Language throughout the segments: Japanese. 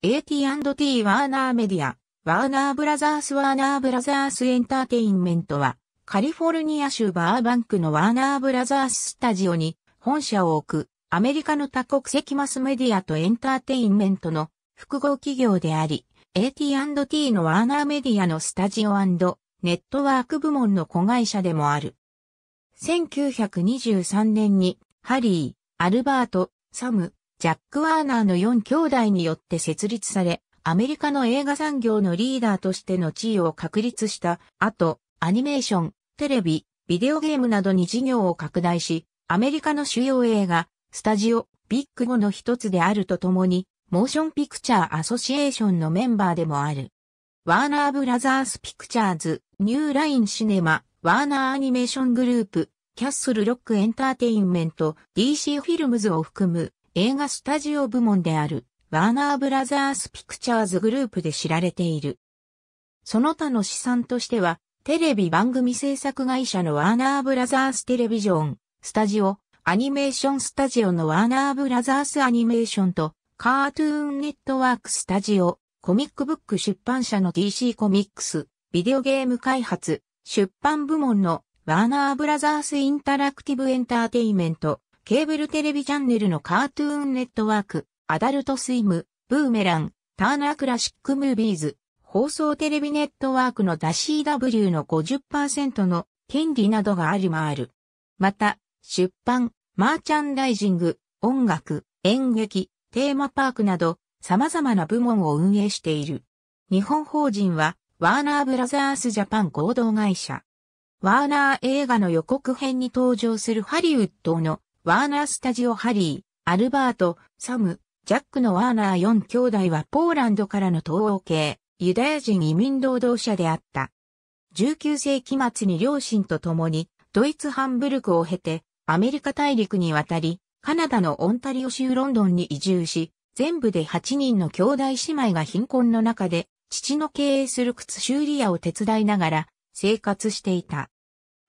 AT&T ワーナーメディア、ワーナーブラザースワーナーブラザースエンターテインメントは、カリフォルニア州バーバンクのワーナーブラザーススタジオに本社を置く、アメリカの多国籍マスメディアとエンターテインメントの複合企業であり、AT&T のワーナーメディアのスタジオネットワーク部門の子会社でもある。1923年に、ハリー、アルバート、サム、ジャック・ワーナーの4兄弟によって設立され、アメリカの映画産業のリーダーとしての地位を確立した後、アニメーション、テレビ、ビデオゲームなどに事業を拡大し、アメリカの主要映画、スタジオ、ビッグ5の一つであるとともに、モーションピクチャーアソシエーションのメンバーでもある。ワーナーブラザースピクチャーズ、ニューラインシネマ、ワーナーアニメーショングループ、キャッスルロックエンターテインメント、DC フィルムズを含む映画スタジオ部門である、ワーナーブラザースピクチャーズグループで知られている。その他の資産としては、テレビ番組制作会社のワーナーブラザーステレビジョン、スタジオ、アニメーションスタジオのワーナーブラザースアニメーションと、カートゥーンネットワークスタジオ、コミックブック出版社の DC コミックス、ビデオゲーム開発、出版部門のワーナーブラザースインタラクティブエンターテイメント、ケーブルテレビチャンネルのカートゥーンネットワーク、アダルトスイム、ブーメラン、ターナークラシックムービーズ、放送テレビネットワークのダ CW の50%の権利などがありまある。また、出版、マーチャンダイジング、音楽、演劇、テーマパークなど、様々な部門を運営している。日本法人は、ワーナーブラザースジャパン合同会社。ワーナー映画の予告編に登場するハリウッドのワーナースタジオハリー、アルバート、サム、ジャックのワーナー4兄弟はポーランドからの東欧系、ユダヤ人移民労働者であった。19世紀末に両親と共に、ドイツハンブルクを経て、アメリカ大陸に渡り、カナダのオンタリオ州ロンドンに移住し、全部で8人の兄弟姉妹が貧困の中で、父の経営する靴修理屋を手伝いながら生活していた。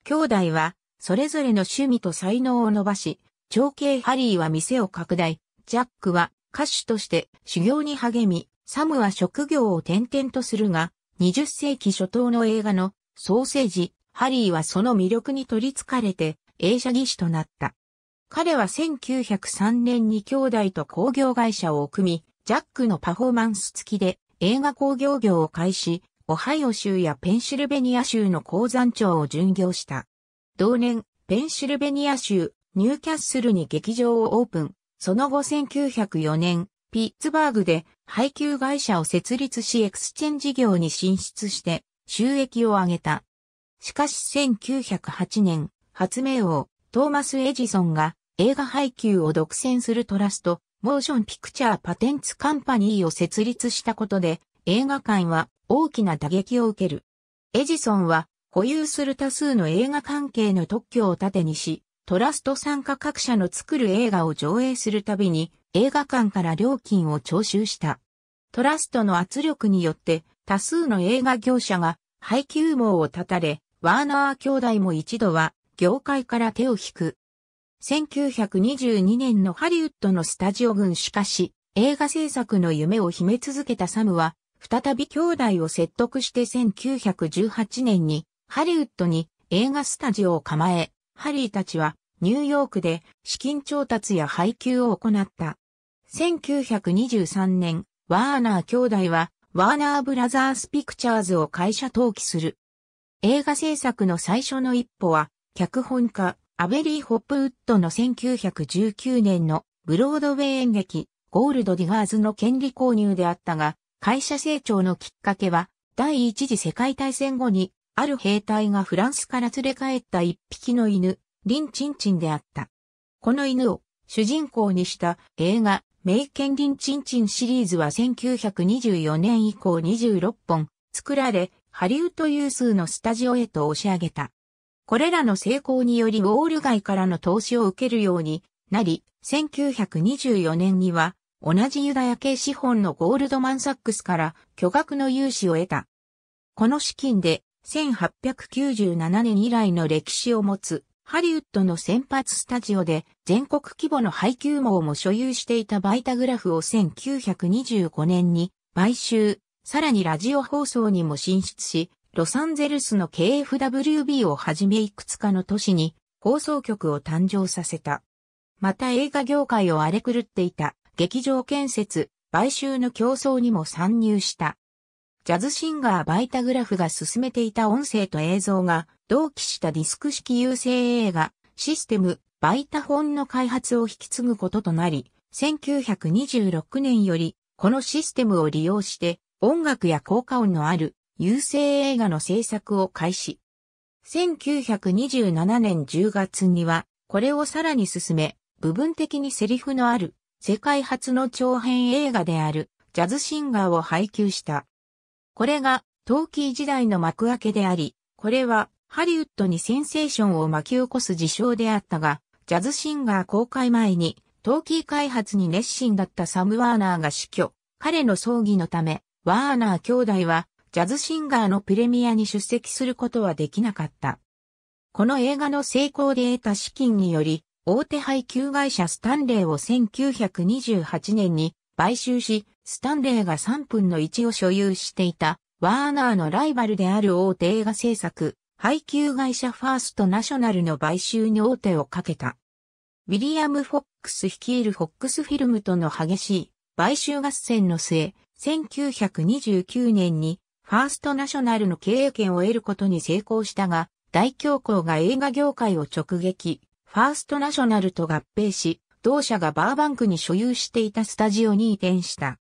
兄弟は、それぞれの趣味と才能を伸ばし、長兄ハリーは店を拡大、ジャックは歌手として修行に励み、サムは職業を転々とするが、20世紀初頭の映画のソーセージ、ハリーはその魅力に取り憑かれて映写技師となった。彼は1903年に兄弟と工業会社を組み、ジャックのパフォーマンス付きで映画工業業を開始、オハイオ州やペンシルベニア州の鉱山町を巡業した。同年、ペンシルベニア州ニューキャッスルに劇場をオープン。その後1904年、ピッツバーグで配給会社を設立しエクスチェン事業に進出して収益を上げた。しかし1908年、発明王、トーマス・エジソンが映画配給を独占するトラスト、モーションピクチャーパテンツカンパニーを設立したことで、映画館は大きな打撃を受ける。エジソンは保有する多数の映画関係の特許を盾にし、トラスト参加各社の作る映画を上映するたびに映画館から料金を徴収した。トラストの圧力によって多数の映画業者が配給網を立たれ、ワーナー兄弟も一度は業界から手を引く。1922年のハリウッドのスタジオ群しかし、映画制作の夢を秘め続けたサムは、再び兄弟を説得して1918年にハリウッドに映画スタジオを構え、ハリーたちはニューヨークで資金調達や配給を行った。1923年、ワーナー兄弟は、ワーナーブラザースピクチャーズを会社登記する。映画制作の最初の一歩は、脚本家、アベリー・ホップウッドの1919年のブロードウェイ演劇、ゴールド・ディガーズの権利購入であったが、会社成長のきっかけは、第一次世界大戦後に、ある兵隊がフランスから連れ帰った一匹の犬、リン・チンチンであった。この犬を主人公にした映画、メイケン・リン・チンチンシリーズは1924年以降26本作られ、ハリウッド有数のスタジオへと押し上げた。これらの成功によりウォール街からの投資を受けるようになり、1924年には同じユダヤ系資本のゴールドマンサックスから巨額の融資を得た。この資金で1897年以来の歴史を持つハリウッドの先発スタジオで全国規模の配給網も所有していたバイタグラフを1925年に買収、さらにラジオ放送にも進出し、ロサンゼルスの KFWB をはじめいくつかの都市に放送局を誕生させた。また映画業界を荒れ狂っていた劇場建設、買収の競争にも参入した。ジャズシンガーバイタグラフが進めていた音声と映像が同期したディスク式優勢映画、システム、バイタフォンの開発を引き継ぐこととなり、1926年より、このシステムを利用して、音楽や効果音のある、優勢映画の制作を開始。1927年10月には、これをさらに進め、部分的にセリフのある、世界初の長編映画である、ジャズシンガーを配給した。これが、陶器時代の幕開けであり、これは、ハリウッドにセンセーションを巻き起こす事象であったが、ジャズシンガー公開前に、陶器開発に熱心だったサム・ワーナーが死去。彼の葬儀のため、ワーナー兄弟は、ジャズシンガーのプレミアに出席することはできなかった。この映画の成功で得た資金により、大手配給会社スタンレーを1928年に買収し、スタンレーが3分の1を所有していた、ワーナーのライバルである大手映画制作、配給会社ファーストナショナルの買収に大手をかけた。ウィリアム・フォックス率いるフォックスフィルムとの激しい買収合戦の末、1929年にファーストナショナルの経営権を得ることに成功したが、大恐慌が映画業界を直撃、ファーストナショナルと合併し、同社がバーバンクに所有していたスタジオに移転した。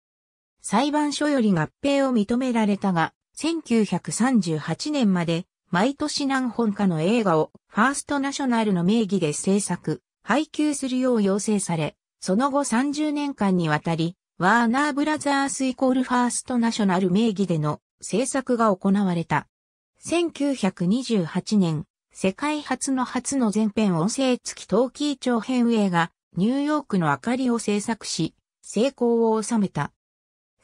裁判所より合併を認められたが、1938年まで毎年何本かの映画をファーストナショナルの名義で制作、配給するよう要請され、その後30年間にわたり、ワーナーブラザースイコールファーストナショナル名義での制作が行われた。1928年、世界初の初の全編音声付きトーキー長編映画、ニューヨークの明かりを制作し、成功を収めた。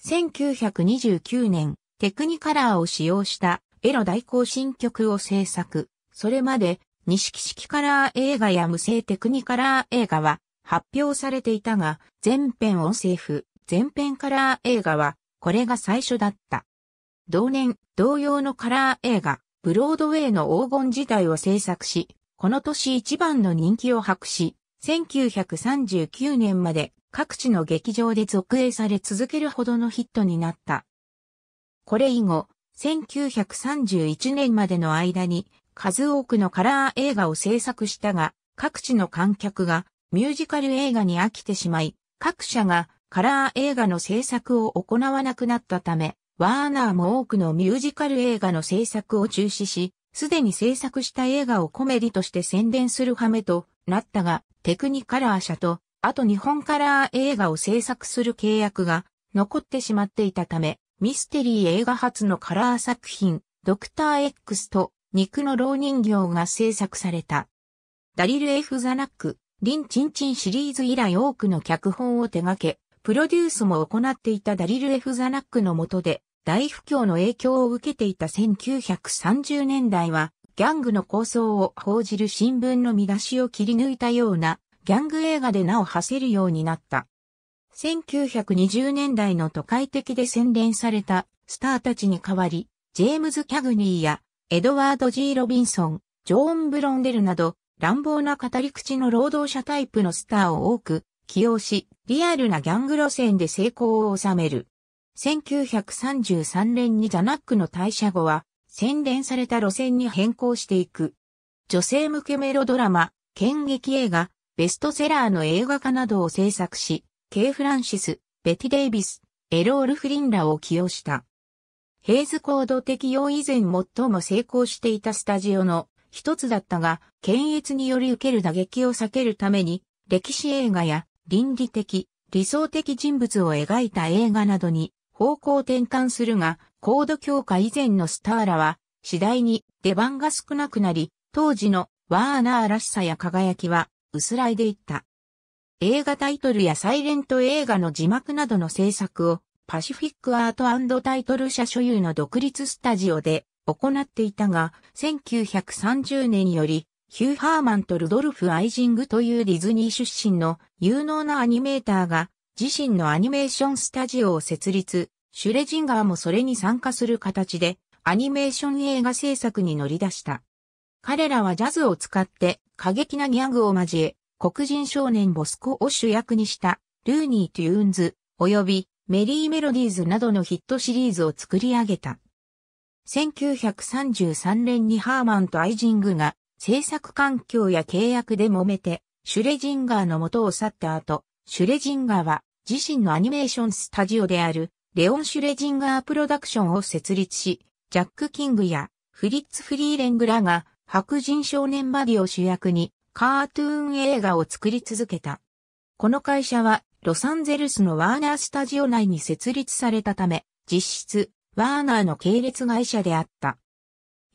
1929年、テクニカラーを使用したエロ大行新曲を制作。それまで、錦式カラー映画や無声テクニカラー映画は発表されていたが、全編音声譜、全編カラー映画は、これが最初だった。同年、同様のカラー映画、ブロードウェイの黄金時代を制作し、この年一番の人気を博し、1939年まで各地の劇場で続映され続けるほどのヒットになった。これ以後、1931年までの間に数多くのカラー映画を制作したが、各地の観客がミュージカル映画に飽きてしまい、各社がカラー映画の制作を行わなくなったため、ワーナーも多くのミュージカル映画の制作を中止し、すでに制作した映画をコメディとして宣伝する羽目となったが、テクニカラー社と、あと日本カラー映画を制作する契約が残ってしまっていたため、ミステリー映画初のカラー作品、ドクター X と肉の老人形が制作された。ダリル・エフ・ザナック、リン・チンチンシリーズ以来多くの脚本を手掛け、プロデュースも行っていたダリル・エフ・ザナックの下で、大不況の影響を受けていた1930年代は、ギャングの構想を報じる新聞の見出しを切り抜いたような、ギャング映画で名を馳せるようになった。1920年代の都会的で洗練されたスターたちに代わり、ジェームズ・キャグニーやエドワード・ジー・ロビンソン、ジョーン・ブロンデルなど乱暴な語り口の労働者タイプのスターを多く起用し、リアルなギャング路線で成功を収める。1933年にザナックの退社後は、洗練された路線に変更していく。女性向けメロドラマ、剣劇映画、ベストセラーの映画化などを制作し、ケイ・フランシス、ベティ・デイビス、エロール・フリンらを起用した。ヘイズコード適用以前最も成功していたスタジオの一つだったが、検閲により受ける打撃を避けるために、歴史映画や倫理的、理想的人物を描いた映画などに方向転換するが、コード強化以前のスターラは、次第に出番が少なくなり、当時のワーナーらしさや輝きは薄らいでいった。映画タイトルやサイレント映画の字幕などの制作をパシフィックアートタイトル社所有の独立スタジオで行っていたが、1930年よりヒュー・ハーマンとルドルフ・アイジングというディズニー出身の有能なアニメーターが自身のアニメーションスタジオを設立、シュレジンガーもそれに参加する形でアニメーション映画制作に乗り出した。彼らはジャズを使って過激なギャグを交え、黒人少年ボスコを主役にしたルーニー・トゥーンズ、及びメリー・メロディーズなどのヒットシリーズを作り上げた。1933年にハーマンとアイジングが制作環境や契約で揉めて、シュレジンガーの元を去った後、シュレジンガーは自身のアニメーションスタジオであるレオン・シュレジンガープロダクションを設立し、ジャック・キングやフリッツ・フリーレングらが白人少年バディを主役にカートゥーン映画を作り続けた。この会社はロサンゼルスのワーナースタジオ内に設立されたため、実質、ワーナーの系列会社であった。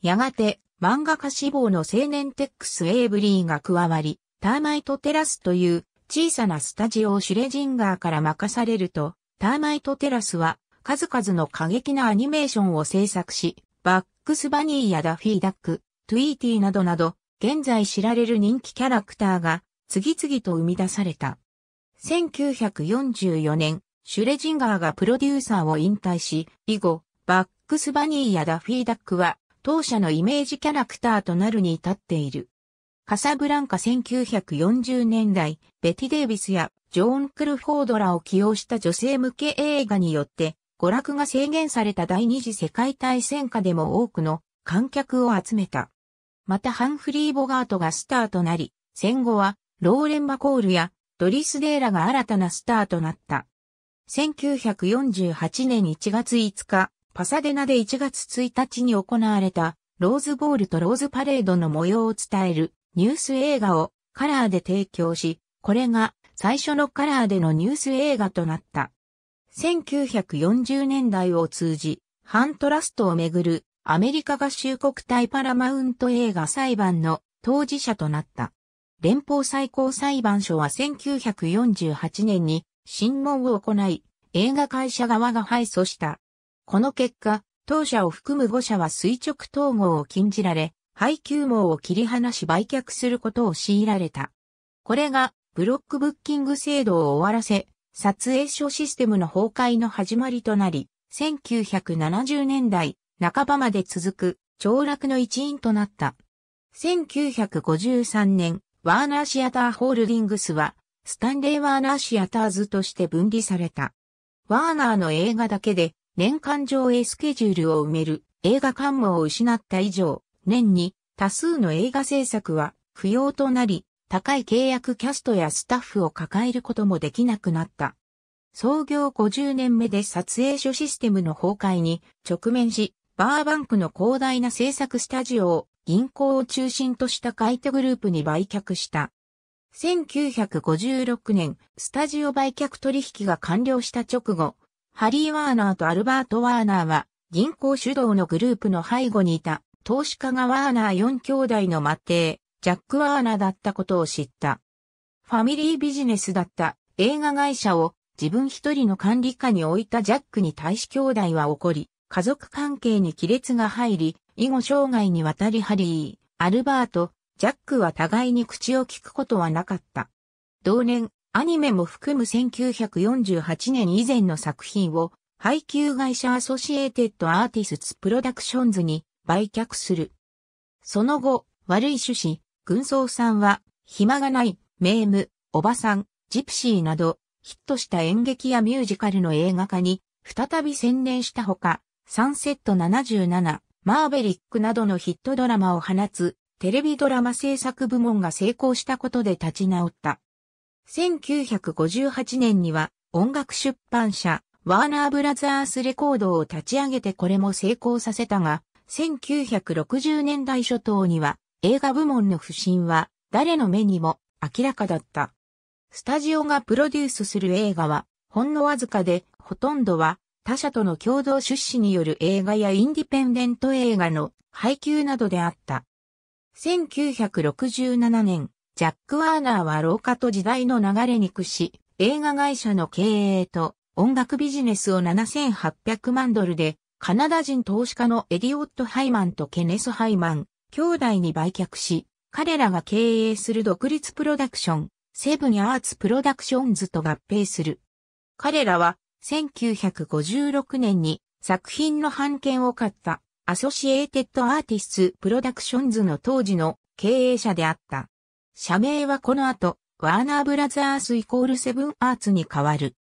やがて、漫画家志望の青年テックス・エイブリーが加わり、ターマイトテラスという小さなスタジオをシュレジンガーから任されると、ターマイトテラスは数々の過激なアニメーションを制作し、バックスバニーやダフィーダック、トゥイーティーなどなど、現在知られる人気キャラクターが次々と生み出された。1944年、シュレジンガーがプロデューサーを引退し、以後、バックスバニーやダフィーダックは当社のイメージキャラクターとなるに至っている。カサブランカ1940年代、ベティ・デイビスやジョーン・クルフォードらを起用した女性向け映画によって、娯楽が制限された第二次世界大戦下でも多くの観客を集めた。またハンフリー・ボガートがスターとなり、戦後はローレン・マコールやドリス・デーラが新たなスターとなった。1948年1月5日、パサデナで1月1日に行われたローズボールとローズパレードの模様を伝えるニュース映画をカラーで提供し、これが最初のカラーでのニュース映画となった。1940年代を通じ、ハントラストをめぐるアメリカ合衆国対パラマウント映画裁判の当事者となった。連邦最高裁判所は1948年に審問を行い、映画会社側が敗訴した。この結果、当社を含む5社は垂直統合を禁じられ、配給網を切り離し売却することを強いられた。これがブロックブッキング制度を終わらせ、撮影所システムの崩壊の始まりとなり、1970年代、半ばまで続く、凋落の一因となった。1953年、ワーナーシアターホールディングスは、スタンレーワーナーシアターズとして分離された。ワーナーの映画だけで、年間上映スケジュールを埋める映画館もを失った以上、年に多数の映画制作は不要となり、高い契約キャストやスタッフを抱えることもできなくなった。創業50年目で撮影所システムの崩壊に直面し、バーバンクの広大な制作スタジオを銀行を中心とした買い手グループに売却した。1956年、スタジオ売却取引が完了した直後、ハリー・ワーナーとアルバート・ワーナーは、銀行主導のグループの背後にいた、投資家がワーナー4兄弟の末裔、ジャック・ワーナーだったことを知った。ファミリービジネスだった映画会社を自分一人の管理下に置いたジャックに大使兄弟は怒り、家族関係に亀裂が入り、以後生涯にわたりハリー、アルバート、ジャックは互いに口を聞くことはなかった。同年、アニメも含む1948年以前の作品を、配給会社アソシエテッドアーティスツプロダクションズに売却する。その後、悪い趣旨、軍曹さんは、暇がない、メーム、おばさん、ジプシーなど、ヒットした演劇やミュージカルの映画化に、再び専念したほか、サンセット77、マーベリックなどのヒットドラマを放つ、テレビドラマ制作部門が成功したことで立ち直った。1958年には音楽出版社、ワーナーブラザースレコードを立ち上げてこれも成功させたが、1960年代初頭には映画部門の不振は誰の目にも明らかだった。スタジオがプロデュースする映画はほんのわずかでほとんどは他社との共同出資による映画やインディペンデント映画の配給などであった。1967年、ジャック・ワーナーは老化と時代の流れに屈し、映画会社の経営と音楽ビジネスを7800万ドルで、カナダ人投資家のエディオット・ハイマンとケネス・ハイマン、兄弟に売却し、彼らが経営する独立プロダクション、セブン・アーツ・プロダクションズと合併する。彼らは1956年に作品の版権を買ったアソシエーテッドアーティスプロダクションズの当時の経営者であった。社名はこの後、ワーナーブラザースイコールセブンアーツに変わる。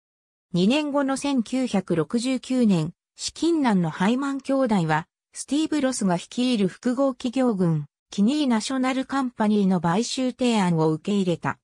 2年後の1969年、資金難のハイマン兄弟は、スティーブ・ロスが率いる複合企業群、キニーナショナルカンパニーの買収提案を受け入れた。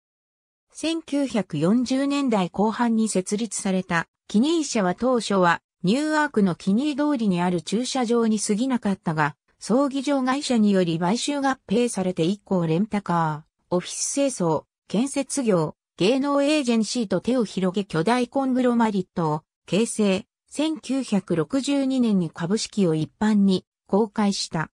1940年代後半に設立されたキニー社は当初はニューアークのキニー通りにある駐車場に過ぎなかったが、葬儀場会社により買収合併されて以降レンタカー、オフィス清掃、建設業、芸能エージェンシーと手を広げ巨大コングロマリットを形成、1962年に株式を一般に公開した。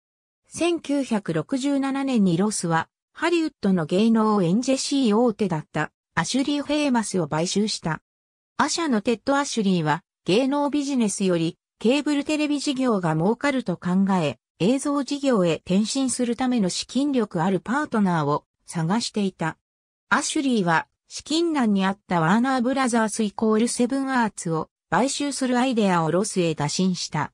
1967年にロスはハリウッドの芸能エンジェシー大手だったアシュリー・フェーマスを買収した。アシャのテッド・アシュリーは芸能ビジネスよりケーブルテレビ事業が儲かると考え、映像事業へ転身するための資金力あるパートナーを探していた。アシュリーは資金難にあったワーナーブラザースイコールセブンアーツを買収するアイデアをロスへ打診した。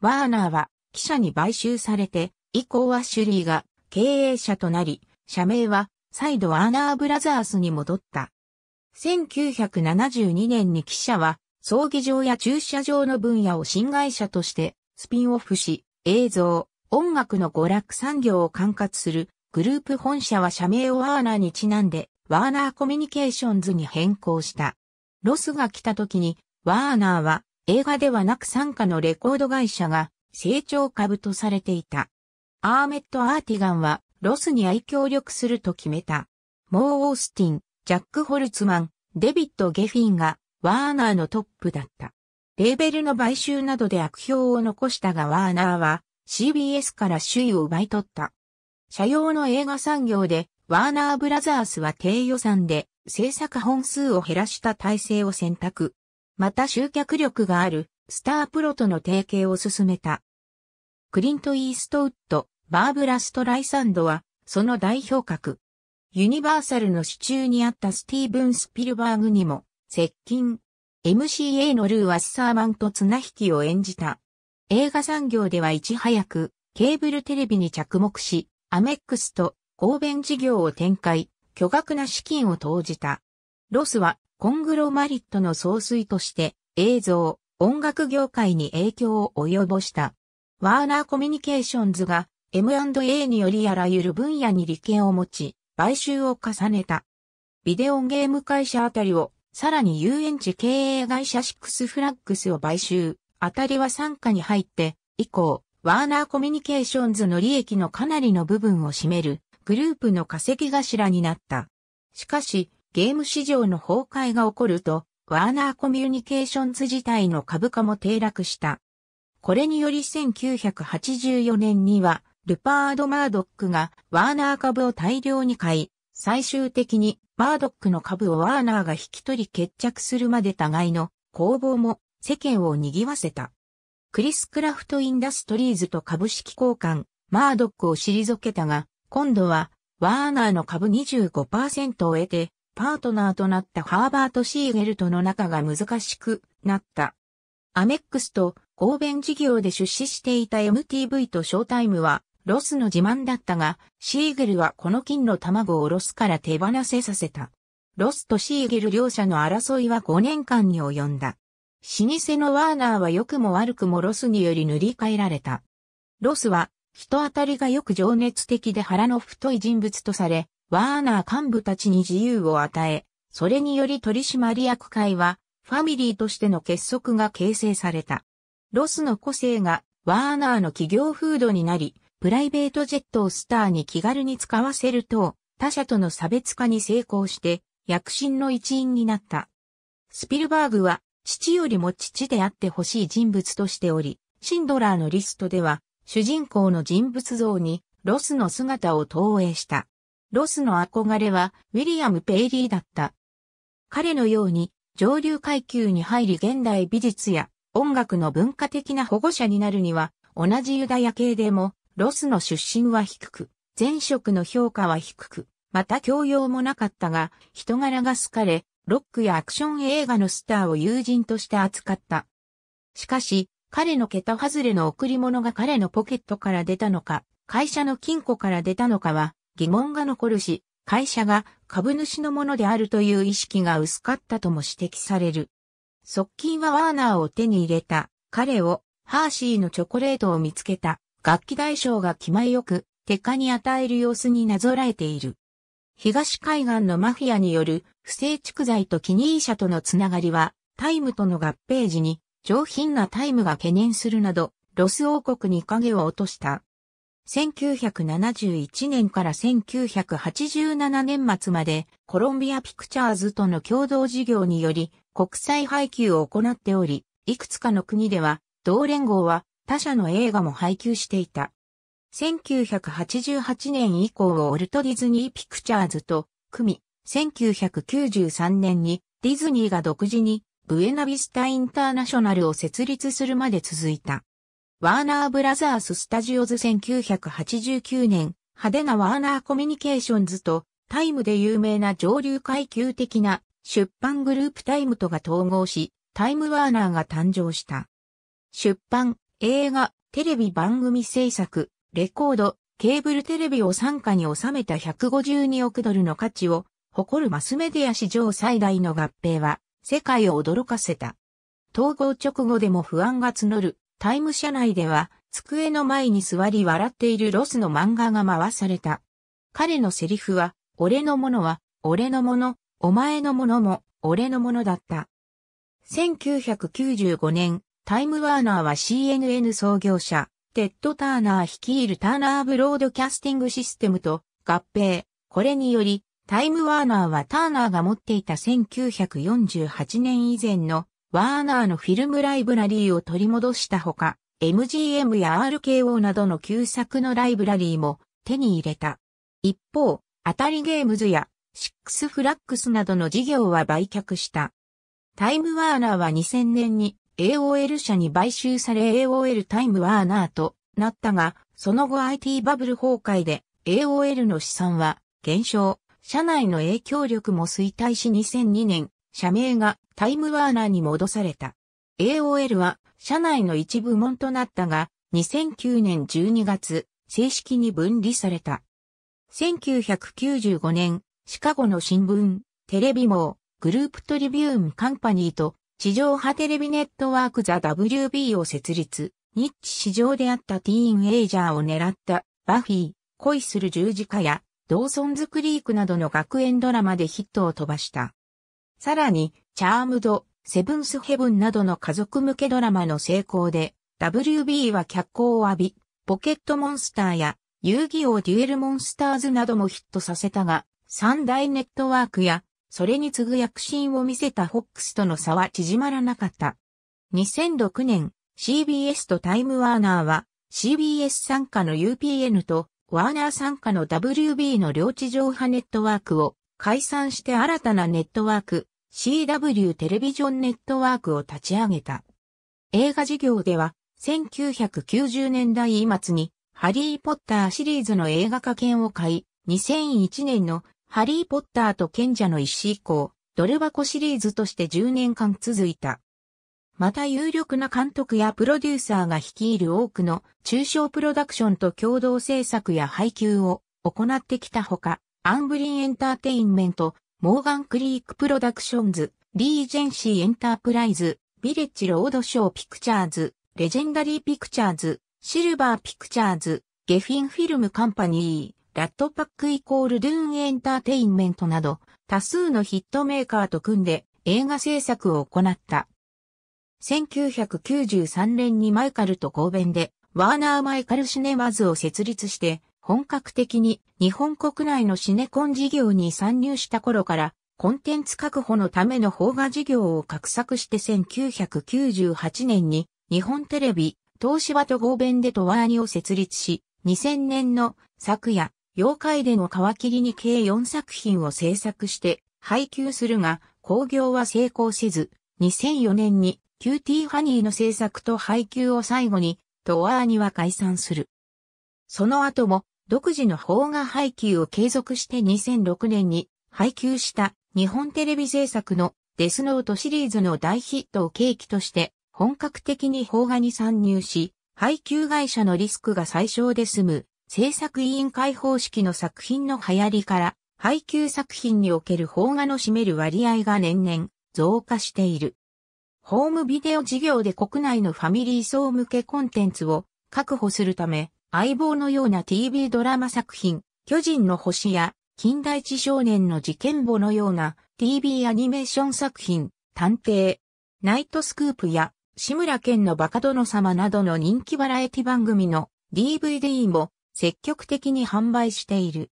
ワーナーは記者に買収されて、以降アシュリーが経営者となり、社名は再度ワーナーブラザースに戻った。1972年に記者は、葬儀場や駐車場の分野を新会社として、スピンオフし、映像、音楽の娯楽産業を管轄する、グループ本社は社名をワーナーにちなんで、ワーナーコミュニケーションズに変更した。ロスが来た時に、ワーナーは映画ではなく参加のレコード会社が成長株とされていた。アーメット・アーティガンはロスに愛協力すると決めた。モー・オースティン、ジャック・ホルツマン、デビッド・ゲフィンがワーナーのトップだった。レーベルの買収などで悪評を残したがワーナーは CBS から首位を奪い取った。社用の映画産業でワーナーブラザースは低予算で制作本数を減らした体制を選択。また集客力があるスタープロとの提携を進めた。クリント・イーストウッド、バーブラ・ストライサンドはその代表格ユニバーサルの支柱にあったスティーブン・スピルバーグにも接近。MCA のルー・アッサーマンと綱引きを演じた。映画産業ではいち早くケーブルテレビに着目し、アメックスと合弁事業を展開、巨額な資金を投じた。ロスはコングロマリットの総帥として映像、音楽業界に影響を及ぼした。ワーナーコミュニケーションズが M&A によりあらゆる分野に利権を持ち、買収を重ねた。ビデオゲーム会社あたりを、さらに遊園地経営会社シックスフラッグスを買収、あたりは参加に入って、以降、ワーナーコミュニケーションズの利益のかなりの部分を占める、グループの稼ぎ頭になった。しかし、ゲーム市場の崩壊が起こると、ワーナーコミュニケーションズ自体の株価も低落した。これにより1984年には、ルパード・マードックがワーナー株を大量に買い、最終的にマードックの株をワーナーが引き取り決着するまで互いの攻防も世間を賑わせた。クリス・クラフト・インダストリーズと株式交換、マードックを退けたが、今度はワーナーの株25%を得て、パートナーとなったハーバート・シーゲルとの仲が難しくなった。アメックスと合弁事業で出資していた MTV とショータイムはロスの自慢だったが、シーゲルはこの金の卵をロスから手放せさせた。ロスとシーゲル両者の争いは5年間に及んだ。老舗のワーナーは良くも悪くもロスにより塗り替えられた。ロスは人当たりがよく情熱的で腹の太い人物とされ、ワーナー幹部たちに自由を与え、それにより取締役会はファミリーとしての結束が形成された。ロスの個性がワーナーの企業風土になり、プライベートジェットをスターに気軽に使わせると、他者との差別化に成功して、躍進の一員になった。スピルバーグは、父よりも父であってほしい人物としており、シンドラーのリストでは、主人公の人物像に、ロスの姿を投影した。ロスの憧れは、ウィリアム・ペイリーだった。彼のように、上流階級に入り現代美術や音楽の文化的な保護者になるには、同じユダヤ系でも、ロスの出身は低く、前職の評価は低く、また教養もなかったが、人柄が好かれ、ロックやアクション映画のスターを友人として扱った。しかし、彼の桁外れの贈り物が彼のポケットから出たのか、会社の金庫から出たのかは疑問が残るし、会社が株主のものであるという意識が薄かったとも指摘される。側近はワーナーを手に入れた。彼をハーシーのチョコレートを見つけた。楽器大小が気前よく、結果に与える様子になぞらえている。東海岸のマフィアによる不正蓄財とキニー社とのつながりは、タイムとの合併時に上品なタイムが懸念するなど、ロス王国に影を落とした。1971年から1987年末までコロンビアピクチャーズとの共同事業により国際配給を行っており、いくつかの国では同連合は他社の映画も配給していた。1988年以降をオルト・ディズニー・ピクチャーズと組み、1993年にディズニーが独自にブエナビスタ・インターナショナルを設立するまで続いた。ワーナー・ブラザース・スタジオズ1989年、派手なワーナー・コミュニケーションズとタイムで有名な上流階級的な出版グループタイムとが統合し、タイムワーナーが誕生した。出版、映画、テレビ番組制作、レコード、ケーブルテレビを傘下に収めた152億ドルの価値を誇るマスメディア史上最大の合併は世界を驚かせた。統合直後でも不安が募るタイム社内では机の前に座り笑っているロスの漫画が回された。彼のセリフは俺のものは俺のもの、お前のものも俺のものだった。1995年、タイムワーナーは CNN 創業者、テッド・ターナー率いるターナーブロードキャスティングシステムと合併。これにより、タイムワーナーはターナーが持っていた1948年以前のワーナーのフィルムライブラリーを取り戻したほか、MGM や RKO などの旧作のライブラリーも手に入れた。一方、アタリゲームズやシックスフラックスなどの事業は売却した。タイムワーナーは2000年に AOL 社に買収され AOL タイムワーナーとなったが、その後 IT バブル崩壊で AOL の資産は減少、社内の影響力も衰退し2002年、社名がタイムワーナーに戻された。AOL は社内の一部門となったが、2009年12月、正式に分離された。1995年、シカゴの新聞、テレビ網、グループトリビューンカンパニーと地上波テレビネットワークザ WB を設立、ニッチ市場であったティーンエイジャーを狙ったバフィー、恋する十字架やドーソンズクリークなどの学園ドラマでヒットを飛ばした。さらに、チャームド、セブンスヘブンなどの家族向けドラマの成功で、WB は脚光を浴び、ポケットモンスターや遊戯王デュエルモンスターズなどもヒットさせたが、三大ネットワークやそれに次ぐ躍進を見せたフォックスとの差は縮まらなかった。2006年、CBS とタイムワーナーは CBS 参加の UPN とワーナー参加の WB の両地上波ネットワークを解散して新たなネットワーク CW テレビジョンネットワークを立ち上げた。映画事業では1990年代末にハリー・ポッターシリーズの映画化権を買い、2001年のハリー・ポッターと賢者の石以降、ドル箱シリーズとして10年間続いた。また有力な監督やプロデューサーが率いる多くの中小プロダクションと共同制作や配給を行ってきたほか、アンブリンエンターテインメント、モーガン・クリーク・プロダクションズ、リージェンシー・エンタープライズ、ビレッジ・ロードショー・ピクチャーズ、レジェンダリー・ピクチャーズ、シルバー・ピクチャーズ、ゲフィン・フィルム・カンパニー、ラットパックイコールドゥーンエンターテインメントなど、多数のヒットメーカーと組んで映画制作を行った。1993年にマイカルと合弁で、ワーナー・マイカル・シネマズを設立して、本格的に日本国内のシネコン事業に参入した頃から、コンテンツ確保のための邦画事業を画策して1998年に日本テレビ、東芝と合弁でとワーニを設立し、2000年の昨夜、妖怪での皮切りに計4作品を制作して配給するが、興行は成功せず、2004年にキューティーハニーの制作と配給を最後に、トワーニは解散する。その後も、独自の邦画配給を継続して2006年に配給した日本テレビ制作のデスノートシリーズの大ヒットを契機として本格的に邦画に参入し、配給会社のリスクが最小で済む制作委員会方式の作品の流行りから、配給作品における邦画の占める割合が年々増加している。ホームビデオ事業で国内のファミリー層向けコンテンツを確保するため、相棒のような TV ドラマ作品、巨人の星や近代一少年の事件簿のような TV アニメーション作品、探偵、ナイトスクープや志村県のバカ殿様などの人気バラエティ番組の DVD も積極的に販売している。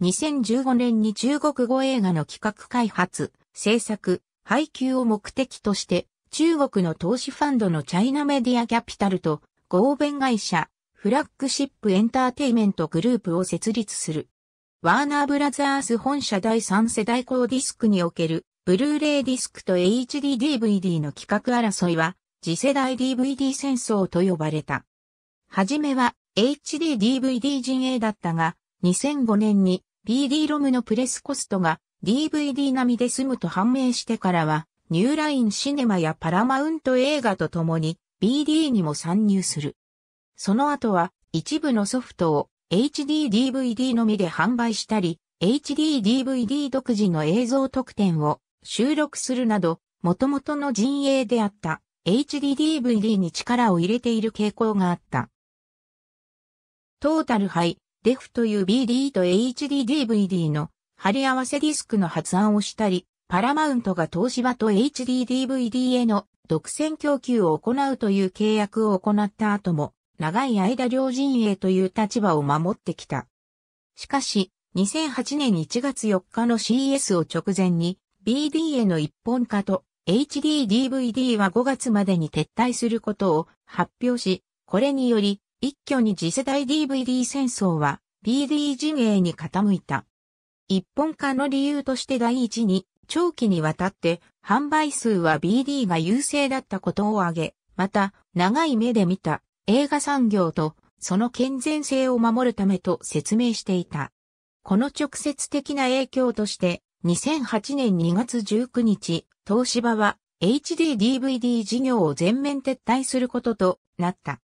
2015年に中国語映画の企画開発、制作、配給を目的として、中国の投資ファンドのチャイナメディアキャピタルと合弁会社、フラッグシップエンターテイメントグループを設立する。ワーナーブラザース本社第3世代高ディスクにおける、ブルーレイディスクと HDDVD の企画争いは、次世代 DVD 戦争と呼ばれた。はじめは、HD-DVD 陣営だったが、2005年に BD-ROM のプレスコストが DVD 並みで済むと判明してからは、ニューラインシネマやパラマウント映画とともに BD にも参入する。その後は一部のソフトを HD-DVD のみで販売したり、HD-DVD 独自の映像特典を収録するなど、元々の陣営であった HD-DVD に力を入れている傾向があった。トータルハイ、デフという BD と HDDVD の貼り合わせディスクの発案をしたり、パラマウントが東芝と HDDVD への独占供給を行うという契約を行った後も、長い間両陣営という立場を守ってきた。しかし、2008年1月4日の CS を直前に、BD への一本化と HDDVD は5月までに撤退することを発表し、これにより一挙に次世代 DVD 戦争は BD 陣営に傾いた。一本化の理由として第一に、長期にわたって販売数は BD が優勢だったことを挙げ、また、長い目で見た映画産業とその健全性を守るためと説明していた。この直接的な影響として、2008年2月19日、東芝は HD DVD 事業を全面撤退することとなった。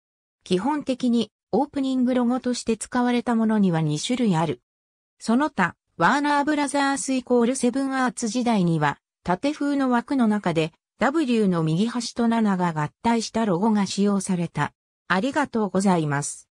基本的にオープニングロゴとして使われたものには2種類ある。その他、ワーナーブラザースイコールセブンアーツ時代には、縦風の枠の中で W の右端と7が合体したロゴが使用された。ありがとうございます。